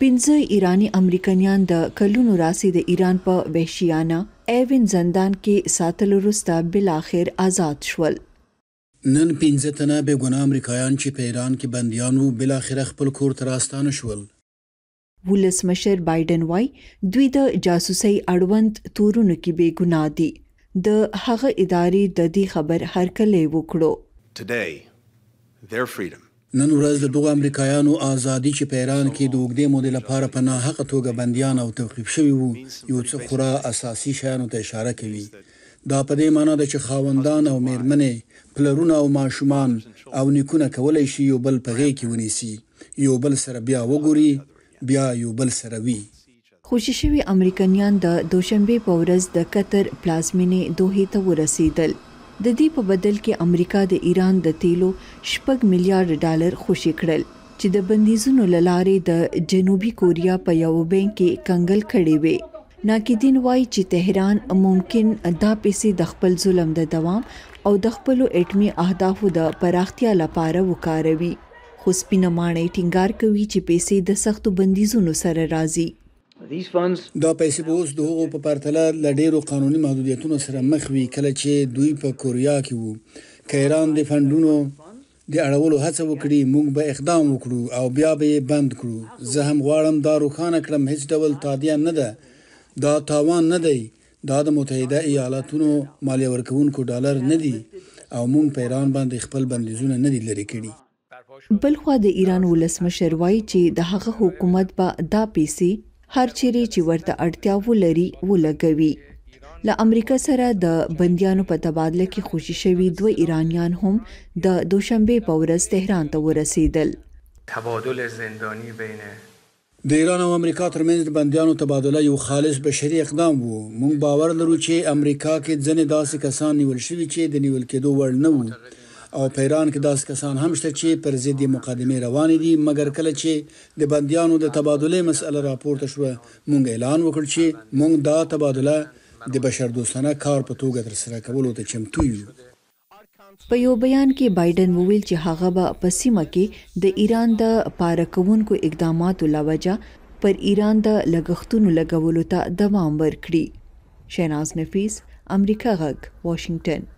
پنځه ایرانی امریکایان د کلونو راسي د ایران په وحشیانه ایوین زندان کې ساتل وروسته بل اخر آزاد شول نن پنځه تنه به ګنا امریکایان چې په ایران کې بنديان وو بل اخر خپل کور ته راستانه شول ولسمشر بایدن وای دوی د جاسوسي اړوند تورونو کې بے ګناه دي د هغه ادارې د دې خبر هر کله وکړو today their freedom نن ورځ د دوه امریکایانو ازادي چې په ایران کې د وګړي مودې لپاره په ناحقه توګه بنديان او توقيف شوی وو یو څه خورا اساسي شایانو ته اشاره کوي دا په دې معنی ده چې خاوندان او میرمنې پلرونه او ماشومان او نیکونه کولای شي یو بل په غېږ کې ونیسي یو بل سره بیا وګوري بیا یو بل سره وي خوشی شوی امریکایان د دوشنبه په ورځ د قطر پلازمینه دوه ته ورسیدل د دې په بدل کې امریکا د ایران د تیلو شپږ میلیارډ ډالر خوشي کړل چې د بندیزونو لاره د جنوبي کوریا په یو بینک کې کنګل کړي وي ناقدین وایي چې تهران ممکن دا پیسې د خپل ظلم د دوام او د خپل اټمی اهدافو د پراختیا لپاره وکاروي خو سپینمانه ټینګار کوي چې پیسې د سختو بندیزونو سره راځي دا پیسې به اوس د هغو په پرتله ل ډیرو قانوني محدودیتونو سره مخ وي کله چې دوی په کوریا کې وو که ایران د فندونو د اړولو هڅه وکړي موږ به اقدام وکړو او بیا به بند کړو زه هم غواړم دا روخانه کړم هیڅ ډول تادیه نه ده دا تاوان نه دی دا د متحده ایالاتونو مالیه ورکونکو ډالر نه دی او مونږ په ایران باندې خپل بندیزونه نه دي لري کړی بلخو د ایران ولسمشر وایي چې د هغه حکومت به دا پیسې هر چیرې چې ورته اړتیا ولري ولګوي له امریکا سره د بندیانو په تبادله کې خوشی شوی دوه ایرانیان هم د دوشنبه په ورځ تهران ته ورسیدل تبادل زندانی بین د ایران او امریکا ترمنځ د بندیانو تبادله یو خالص بشري اقدام وو موږ باور لرو چې امریکا کې ځنې داسې کسان نیول شوي چې د نیول کېدو وړ نه وو او په ایران کې داس کسان هم شته چې پر ضد مقدمه روان دي مګر کله چې د بندیانو د تبادله مسله راپورته شو مونږ اعلان وکړ چې مونږ دا تبادله د بشر دوستانه کار په توګه تر سره کولو ته چمتو یو په یو بیان کې بایدن وویل چې هغه به په سیمه کې د ایران د پارکونکو اقداماتو لوجه پر ایران د لګښتونو لګولو ته دوام ورکړي شیناز نفیس امریکا غک واشنگټن